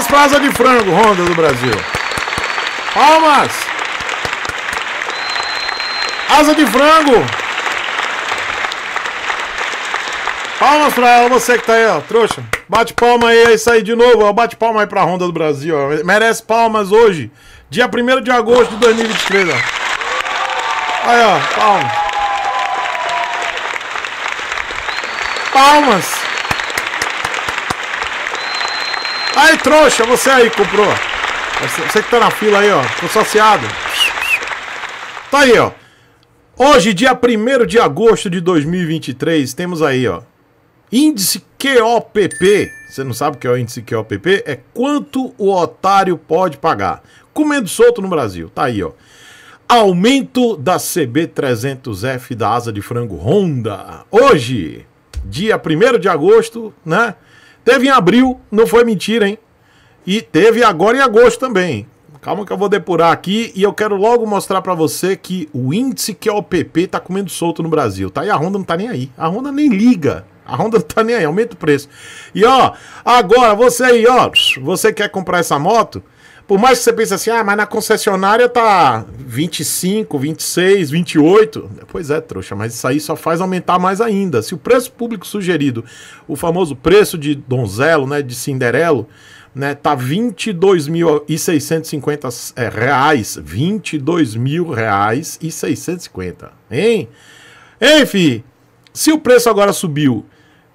nas plazas de frango, Honda do Brasil. Palmas! Asa de frango! Palmas pra ela, você que tá aí, ó, trouxa. Bate palma aí, é isso aí de novo, ó. Bate palma aí pra Honda do Brasil, ó. Merece palmas hoje, dia 1 de agosto de 2023, ó. Aí, ó, palmas. Palmas! Aí, trouxa, você aí comprou. Você que tá na fila aí, ó. saciado. Tá aí, ó. Hoje, dia 1 de agosto de 2023, temos aí, ó. Índice QOPP. Você não sabe o que é o índice QOPP? É quanto o otário pode pagar. Comendo solto no Brasil. Tá aí, ó. Aumento da CB300F da asa de frango Honda. Hoje, dia 1 de agosto, né? Teve em abril, não foi mentira, hein? E teve agora em agosto também. Calma que eu vou depurar aqui e eu quero logo mostrar para você que o índice que é o PP tá comendo solto no Brasil, tá? E a Honda não tá nem aí. A Honda nem liga. A Honda não tá nem aí, aumenta o preço. E ó, agora você aí, ó, você quer comprar essa moto? Por mais que você pense assim, ah, mas na concessionária tá 25, 26, 28. Pois é, trouxa, mas isso aí só faz aumentar mais ainda. Se o preço público sugerido, o famoso preço de donzelo, né, de cinderelo, né, tá 22.650 é, reais, 22 mil reais e 650, hein? Enfim, Se o preço agora subiu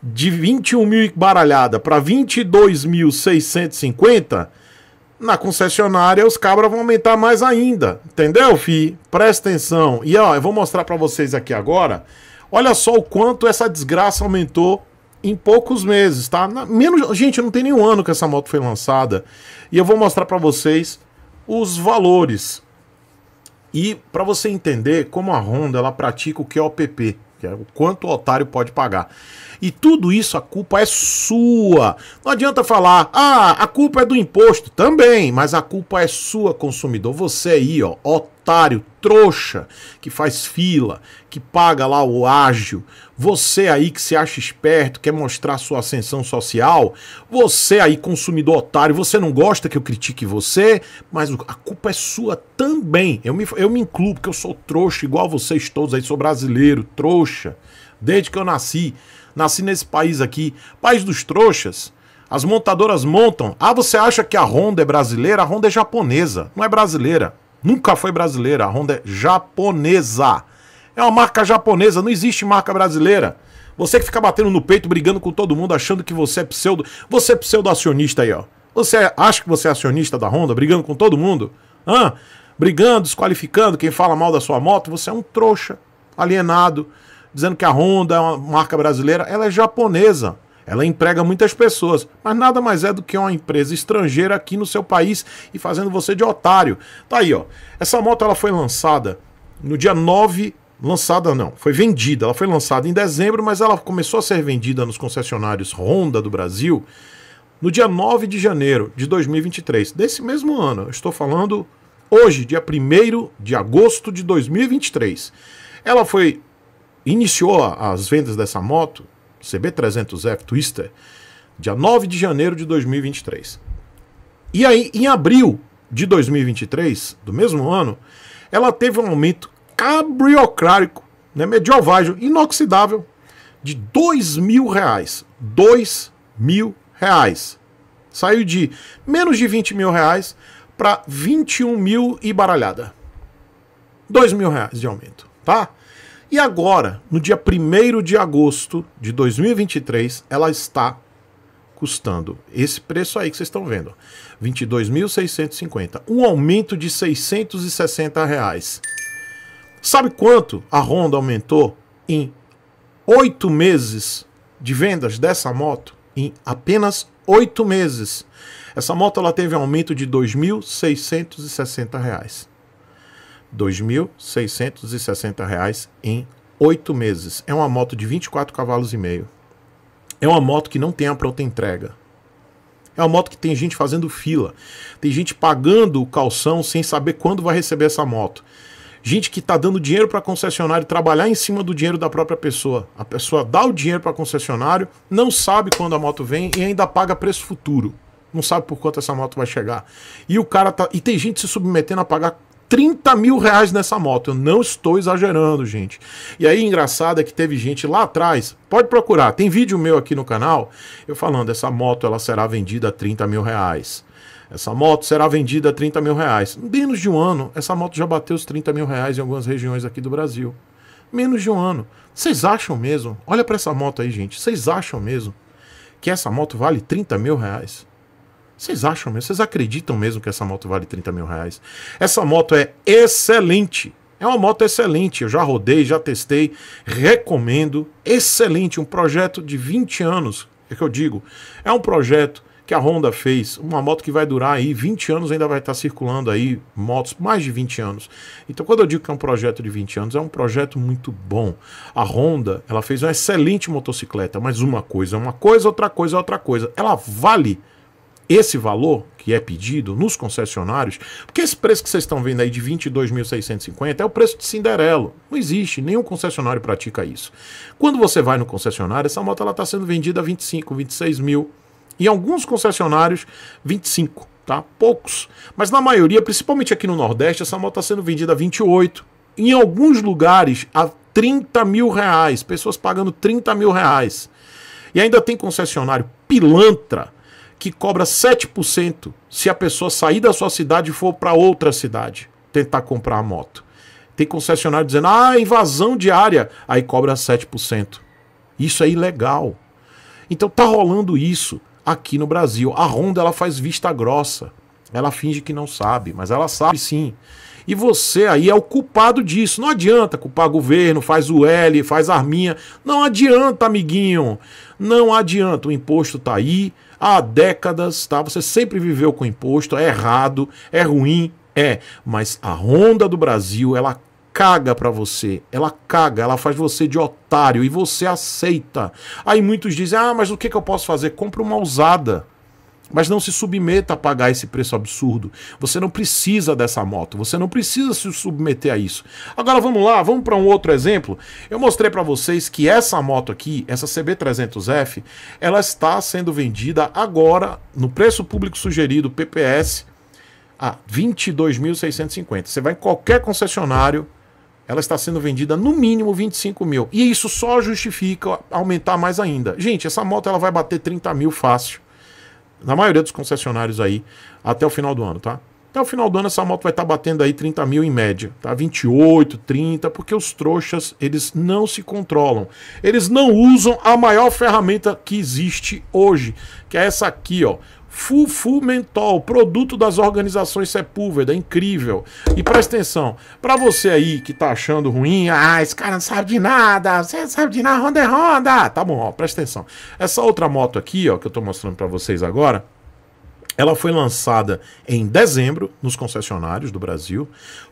de 21 mil baralhada para 22.650 na concessionária os cabras vão aumentar mais ainda. Entendeu, fi? Presta atenção. E ó, eu vou mostrar para vocês aqui agora. Olha só o quanto essa desgraça aumentou em poucos meses, tá? Na, menos, gente, não tem nenhum ano que essa moto foi lançada. E eu vou mostrar para vocês os valores. E para você entender como a Honda ela pratica o que é OPP que é o quanto o otário pode pagar. E tudo isso a culpa é sua. Não adianta falar, ah, a culpa é do imposto. Também, mas a culpa é sua, consumidor. Você aí, ó, otário, trouxa, que faz fila, que paga lá o ágio, você aí que se acha esperto, quer mostrar sua ascensão social, você aí consumidor otário, você não gosta que eu critique você, mas a culpa é sua também. Eu me, eu me incluo, porque eu sou trouxa, igual vocês todos aí, sou brasileiro, trouxa, desde que eu nasci. Nasci nesse país aqui, país dos trouxas. As montadoras montam. Ah, você acha que a Honda é brasileira? A Honda é japonesa, não é brasileira. Nunca foi brasileira, a Honda é japonesa. É uma marca japonesa, não existe marca brasileira. Você que fica batendo no peito, brigando com todo mundo, achando que você é pseudo. Você é pseudo-acionista aí, ó. Você acha que você é acionista da Honda, brigando com todo mundo? Hã? Brigando, desqualificando quem fala mal da sua moto? Você é um trouxa, alienado, dizendo que a Honda é uma marca brasileira. Ela é japonesa. Ela emprega muitas pessoas, mas nada mais é do que uma empresa estrangeira aqui no seu país e fazendo você de otário. Tá aí, ó. Essa moto ela foi lançada no dia 9 lançada não, foi vendida. Ela foi lançada em dezembro, mas ela começou a ser vendida nos concessionários Honda do Brasil no dia 9 de janeiro de 2023, desse mesmo ano. Eu estou falando hoje, dia 1 de agosto de 2023. Ela foi iniciou as vendas dessa moto CB300F Twister dia 9 de janeiro de 2023. E aí, em abril de 2023, do mesmo ano, ela teve um aumento cabriocrático, né, medieval, inoxidável, de dois mil reais. Dois mil reais. Saiu de menos de 20 mil reais para 21 mil e baralhada. Dois mil reais de aumento, tá? E agora, no dia 1 de agosto de 2023, ela está custando esse preço aí que vocês estão vendo, 22.650, um aumento de 660 reais. Sabe quanto a Honda aumentou em oito meses de vendas dessa moto? Em apenas oito meses. Essa moto ela teve um aumento de R$ 2.660. R$ 2.660 em oito meses. É uma moto de 24 cavalos e meio. É uma moto que não tem a pronta entrega. É uma moto que tem gente fazendo fila. Tem gente pagando o calção sem saber quando vai receber essa moto gente que está dando dinheiro para concessionário trabalhar em cima do dinheiro da própria pessoa. A pessoa dá o dinheiro para concessionário, não sabe quando a moto vem e ainda paga preço futuro. Não sabe por quanto essa moto vai chegar. E o cara tá. E tem gente se submetendo a pagar 30 mil reais nessa moto. Eu não estou exagerando, gente. E aí, engraçado é que teve gente lá atrás. Pode procurar, tem vídeo meu aqui no canal. Eu falando, essa moto ela será vendida a 30 mil reais. Essa moto será vendida a 30 mil reais. Em menos de um ano, essa moto já bateu os 30 mil reais em algumas regiões aqui do Brasil. Menos de um ano. Vocês acham mesmo? Olha para essa moto aí, gente. Vocês acham mesmo que essa moto vale 30 mil reais? Vocês acham mesmo? Vocês acreditam mesmo que essa moto vale 30 mil reais? Essa moto é excelente. É uma moto excelente, eu já rodei, já testei, recomendo. Excelente, um projeto de 20 anos, é que eu digo. É um projeto que a Honda fez, uma moto que vai durar aí 20 anos, ainda vai estar circulando aí motos mais de 20 anos. Então, quando eu digo que é um projeto de 20 anos, é um projeto muito bom. A Honda, ela fez uma excelente motocicleta, mas uma coisa é uma coisa, outra coisa é outra coisa. Ela vale esse valor que é pedido nos concessionários, porque esse preço que vocês estão vendo aí de 22.650 é o preço de Cinderelo. Não existe, nenhum concessionário pratica isso. Quando você vai no concessionário, essa moto ela está sendo vendida a 25, 26 mil em alguns concessionários, 25, tá? Poucos. Mas na maioria, principalmente aqui no Nordeste, essa moto está sendo vendida a 28. Em alguns lugares, a 30 mil reais. Pessoas pagando 30 mil reais. E ainda tem concessionário pilantra que cobra 7% se a pessoa sair da sua cidade e for para outra cidade tentar comprar a moto. Tem concessionário dizendo, ah, invasão diária, aí cobra 7%. Isso é ilegal. Então tá rolando isso aqui no Brasil. A Honda ela faz vista grossa. Ela finge que não sabe, mas ela sabe sim. E você aí é o culpado disso. Não adianta culpar governo, faz o L, faz arminha. Não adianta, amiguinho. Não adianta. O imposto tá aí há décadas, tá? Você sempre viveu com imposto, é errado, é ruim, é, mas a Honda do Brasil, ela caga para você, ela caga, ela faz você de otário e você aceita. Aí muitos dizem: "Ah, mas o que que eu posso fazer? Compra uma usada". Mas não se submeta a pagar esse preço absurdo. Você não precisa dessa moto, você não precisa se submeter a isso. Agora vamos lá, vamos para um outro exemplo. Eu mostrei para vocês que essa moto aqui, essa CB300F, ela está sendo vendida agora no preço público sugerido PPS a 22.650. Você vai em qualquer concessionário ela está sendo vendida no mínimo 25 mil. E isso só justifica aumentar mais ainda. Gente, essa moto ela vai bater 30 mil fácil. Na maioria dos concessionários aí, até o final do ano, tá? Até o final do ano essa moto vai estar tá batendo aí 30 mil em média, tá? 28, 30, porque os trouxas, eles não se controlam. Eles não usam a maior ferramenta que existe hoje, que é essa aqui, ó. Fufu Mentol, produto das organizações Sepúlveda, é incrível. E presta atenção, para você aí que tá achando ruim, ah, esse cara não sabe de nada, você não sabe de nada, Honda é Honda. Tá bom, ó, presta atenção. Essa outra moto aqui, ó, que eu tô mostrando para vocês agora, ela foi lançada em dezembro nos concessionários do Brasil.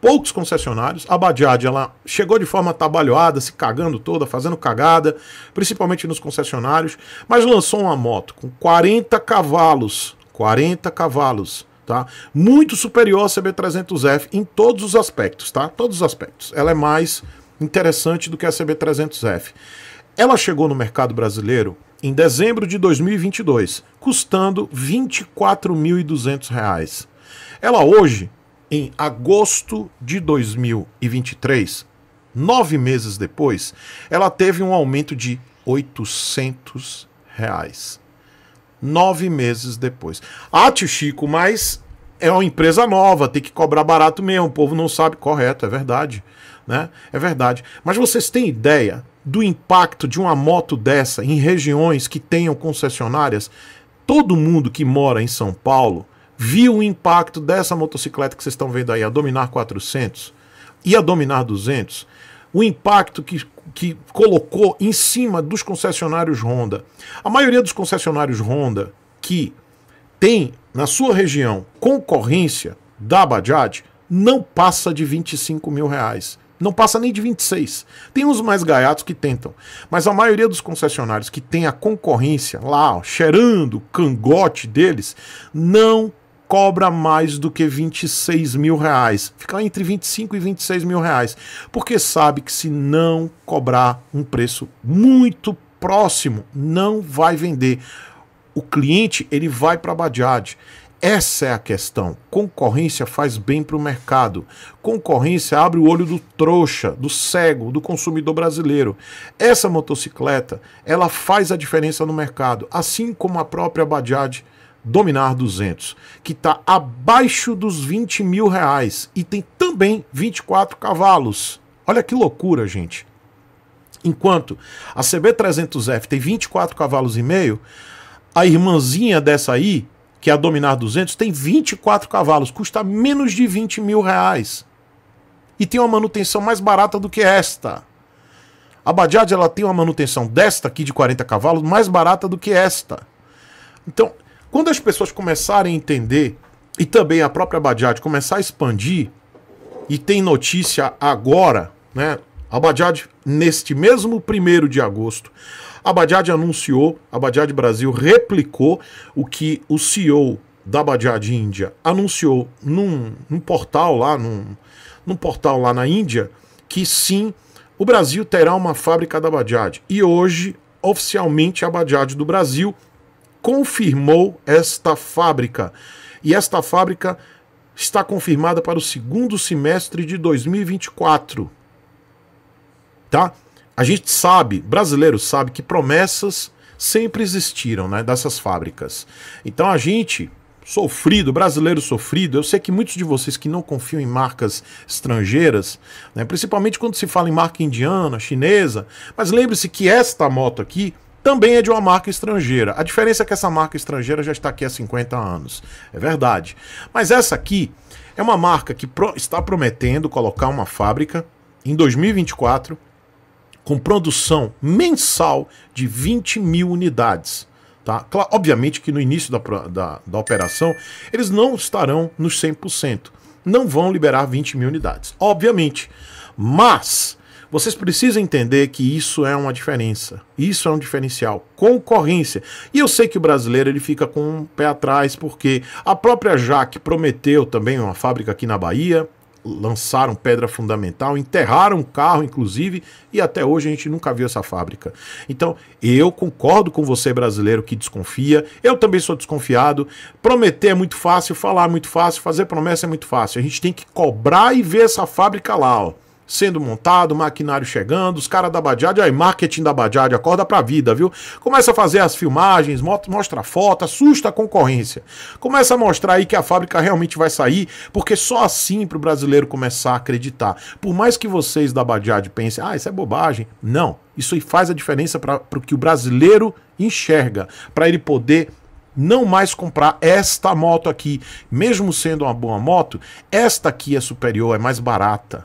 Poucos concessionários. A Bajaj ela chegou de forma trabalhada, se cagando toda, fazendo cagada, principalmente nos concessionários, mas lançou uma moto com 40 cavalos, 40 cavalos, tá? Muito superior à CB300F em todos os aspectos, tá? Todos os aspectos. Ela é mais interessante do que a CB300F. Ela chegou no mercado brasileiro em dezembro de 2022, custando R$ 24.200. Ela hoje, em agosto de 2023, nove meses depois, ela teve um aumento de 800 reais. Nove meses depois. Ah, tio Chico, mas é uma empresa nova, tem que cobrar barato mesmo, o povo não sabe. Correto, é verdade. Né? É verdade. Mas vocês têm ideia do impacto de uma moto dessa em regiões que tenham concessionárias, todo mundo que mora em São Paulo viu o impacto dessa motocicleta que vocês estão vendo aí, a Dominar 400 e a Dominar 200, o impacto que, que colocou em cima dos concessionários Honda. A maioria dos concessionários Honda que tem na sua região concorrência da Bajaj não passa de 25 mil reais. Não passa nem de 26. Tem uns mais gaiatos que tentam. Mas a maioria dos concessionários que tem a concorrência lá, ó, cheirando o cangote deles, não cobra mais do que 26 mil reais. Fica entre 25 e 26 mil reais. Porque sabe que se não cobrar um preço muito próximo, não vai vender. O cliente ele vai para a Badiade. Essa é a questão. Concorrência faz bem para o mercado. Concorrência abre o olho do trouxa, do cego, do consumidor brasileiro. Essa motocicleta, ela faz a diferença no mercado, assim como a própria Bajaj Dominar 200, que está abaixo dos 20 mil reais e tem também 24 cavalos. Olha que loucura, gente. Enquanto a CB300F tem 24 cavalos e meio, a irmãzinha dessa aí que é a Dominar 200, tem 24 cavalos, custa menos de 20 mil reais. E tem uma manutenção mais barata do que esta. A Bajaj ela tem uma manutenção desta aqui de 40 cavalos mais barata do que esta. Então, quando as pessoas começarem a entender e também a própria Bajaj começar a expandir e tem notícia agora, né? A Bajaj, neste mesmo 1 de agosto, a Bajaj anunciou, a Bajaj Brasil replicou o que o CEO da Bajaj Índia anunciou num, num portal lá, num, num portal lá na Índia, que sim, o Brasil terá uma fábrica da Bajaj. E hoje, oficialmente, a Bajaj do Brasil confirmou esta fábrica. E esta fábrica está confirmada para o segundo semestre de 2024 tá? A gente sabe, brasileiro sabe que promessas sempre existiram, né, dessas fábricas. Então a gente sofrido, brasileiro sofrido. Eu sei que muitos de vocês que não confiam em marcas estrangeiras, né, principalmente quando se fala em marca indiana, chinesa, mas lembre-se que esta moto aqui também é de uma marca estrangeira. A diferença é que essa marca estrangeira já está aqui há 50 anos. É verdade. Mas essa aqui é uma marca que pro, está prometendo colocar uma fábrica em 2024 com produção mensal de 20 mil unidades. Tá? Claro, obviamente que no início da, da, da operação eles não estarão nos 100%. Não vão liberar 20 mil unidades, obviamente. Mas vocês precisam entender que isso é uma diferença. Isso é um diferencial. Concorrência. E eu sei que o brasileiro ele fica com o um pé atrás, porque a própria Jaque prometeu também uma fábrica aqui na Bahia lançaram pedra fundamental, enterraram o carro, inclusive, e até hoje a gente nunca viu essa fábrica. Então, eu concordo com você, brasileiro, que desconfia. Eu também sou desconfiado. Prometer é muito fácil, falar é muito fácil, fazer promessa é muito fácil. A gente tem que cobrar e ver essa fábrica lá, ó sendo montado, maquinário chegando, os caras da Bajaj, aí marketing da Bajaj, acorda pra vida, viu? Começa a fazer as filmagens, mostra foto, assusta a concorrência. Começa a mostrar aí que a fábrica realmente vai sair, porque só assim pro brasileiro começar a acreditar. Por mais que vocês da Bajaj pensem, ah, isso é bobagem. Não, isso aí faz a diferença para o que o brasileiro enxerga, para ele poder não mais comprar esta moto aqui, mesmo sendo uma boa moto, esta aqui é superior, é mais barata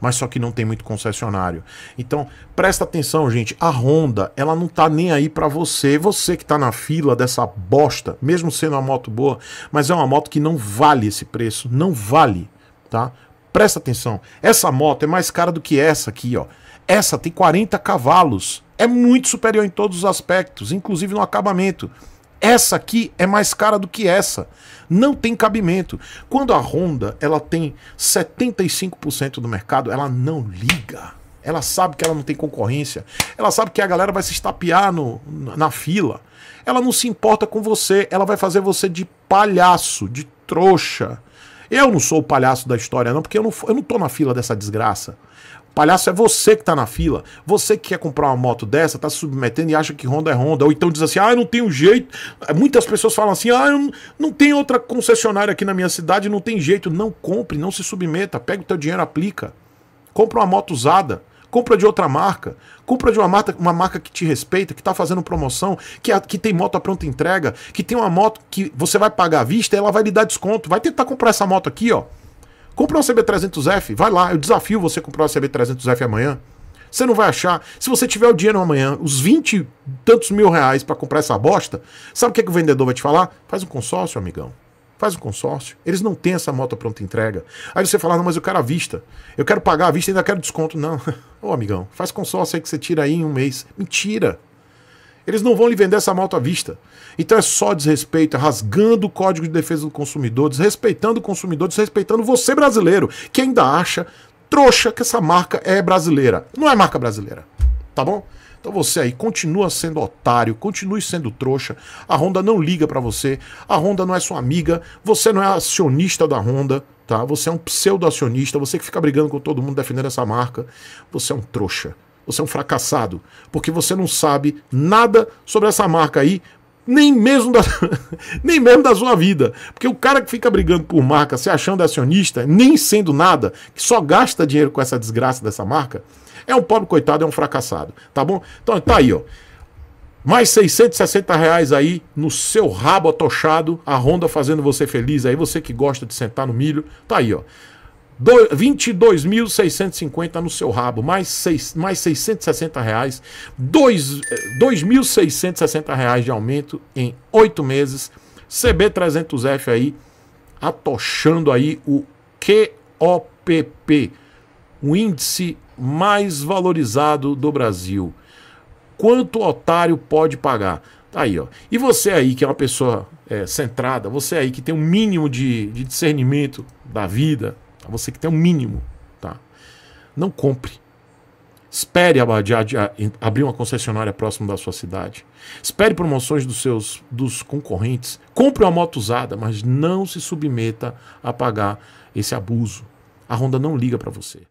mas só que não tem muito concessionário. Então, presta atenção, gente, a Honda, ela não tá nem aí para você, você que tá na fila dessa bosta, mesmo sendo uma moto boa, mas é uma moto que não vale esse preço, não vale, tá? Presta atenção, essa moto é mais cara do que essa aqui, ó. Essa tem 40 cavalos, é muito superior em todos os aspectos, inclusive no acabamento. Essa aqui é mais cara do que essa. Não tem cabimento. Quando a Honda ela tem 75% do mercado, ela não liga. Ela sabe que ela não tem concorrência. Ela sabe que a galera vai se estapear no, na fila. Ela não se importa com você. Ela vai fazer você de palhaço, de trouxa. Eu não sou o palhaço da história, não, porque eu não, eu não tô na fila dessa desgraça. Palhaço é você que tá na fila. Você que quer comprar uma moto dessa, tá se submetendo e acha que Honda é Honda. Ou então diz assim, ah, eu não tenho jeito. Muitas pessoas falam assim, ah, eu não tem outra concessionária aqui na minha cidade, não tem jeito. Não compre, não se submeta. Pega o teu dinheiro, aplica. Compra uma moto usada compra de outra marca, compra de uma marca, uma marca que te respeita, que está fazendo promoção, que, a, que tem moto à pronta entrega, que tem uma moto que você vai pagar à vista e ela vai lhe dar desconto. Vai tentar comprar essa moto aqui, ó. Compra uma CB300F, vai lá, eu desafio você comprar uma CB300F amanhã. Você não vai achar. Se você tiver o dinheiro amanhã, os 20 e tantos mil reais para comprar essa bosta, sabe o que, é que o vendedor vai te falar? Faz um consórcio, amigão. Faz um consórcio. Eles não têm essa moto pronta entrega. Aí você fala, não, mas eu quero a vista. Eu quero pagar a vista e ainda quero desconto. Não. Ô, amigão, faz consórcio aí que você tira aí em um mês. Mentira. Eles não vão lhe vender essa moto à vista. Então é só desrespeito, é rasgando o Código de Defesa do Consumidor, desrespeitando o consumidor, desrespeitando você brasileiro, que ainda acha trouxa que essa marca é brasileira. Não é marca brasileira, tá bom? Então você aí continua sendo otário, continue sendo trouxa. A Honda não liga para você, a Honda não é sua amiga, você não é acionista da Honda, tá? Você é um pseudo acionista, você que fica brigando com todo mundo defendendo essa marca, você é um trouxa. Você é um fracassado, porque você não sabe nada sobre essa marca aí, nem mesmo da, nem mesmo da sua vida. Porque o cara que fica brigando por marca, se achando acionista, nem sendo nada, que só gasta dinheiro com essa desgraça dessa marca, é um pobre coitado, é um fracassado, tá bom? Então tá aí, ó. Mais 660 reais aí no seu rabo atochado, a Honda fazendo você feliz aí, você que gosta de sentar no milho, tá aí, ó. 22.650 no seu rabo, mais, 6, mais 660 reais, 2.660 eh, reais de aumento em oito meses. CB300F aí, atochando aí o QOPP, o índice mais valorizado do Brasil. Quanto o otário pode pagar? Tá aí, ó. E você aí que é uma pessoa é, centrada, você aí que tem um mínimo de, de discernimento da vida, você que tem o um mínimo, tá? Não compre. Espere abrir uma concessionária próximo da sua cidade. Espere promoções dos seus dos concorrentes. Compre uma moto usada, mas não se submeta a pagar esse abuso. A Honda não liga para você.